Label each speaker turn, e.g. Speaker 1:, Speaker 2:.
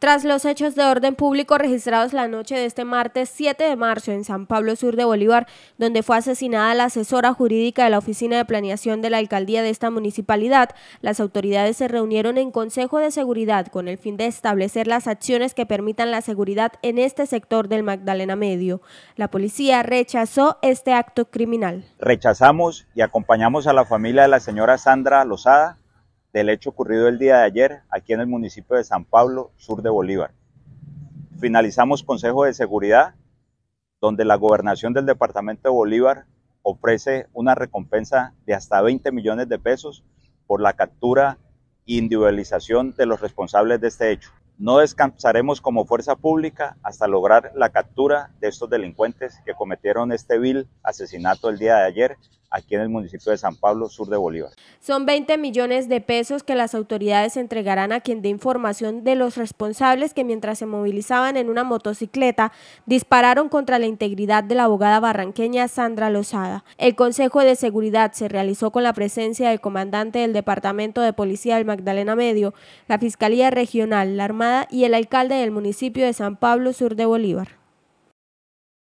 Speaker 1: Tras los hechos de orden público registrados la noche de este martes 7 de marzo en San Pablo Sur de Bolívar, donde fue asesinada la asesora jurídica de la Oficina de Planeación de la Alcaldía de esta municipalidad, las autoridades se reunieron en Consejo de Seguridad con el fin de establecer las acciones que permitan la seguridad en este sector del Magdalena Medio. La policía rechazó este acto criminal.
Speaker 2: Rechazamos y acompañamos a la familia de la señora Sandra Lozada del hecho ocurrido el día de ayer aquí en el municipio de San Pablo, sur de Bolívar. Finalizamos Consejo de Seguridad, donde la gobernación del departamento de Bolívar ofrece una recompensa de hasta 20 millones de pesos por la captura e individualización de los responsables de este hecho. No descansaremos como fuerza pública hasta lograr la captura de estos delincuentes que cometieron este vil asesinato el día de ayer aquí en el municipio de San Pablo, sur de Bolívar.
Speaker 1: Son 20 millones de pesos que las autoridades entregarán a quien dé información de los responsables que mientras se movilizaban en una motocicleta dispararon contra la integridad de la abogada barranqueña Sandra Lozada. El Consejo de Seguridad se realizó con la presencia del comandante del Departamento de Policía del Magdalena Medio, la Fiscalía Regional, la Armada y el alcalde del municipio de San Pablo, sur de Bolívar.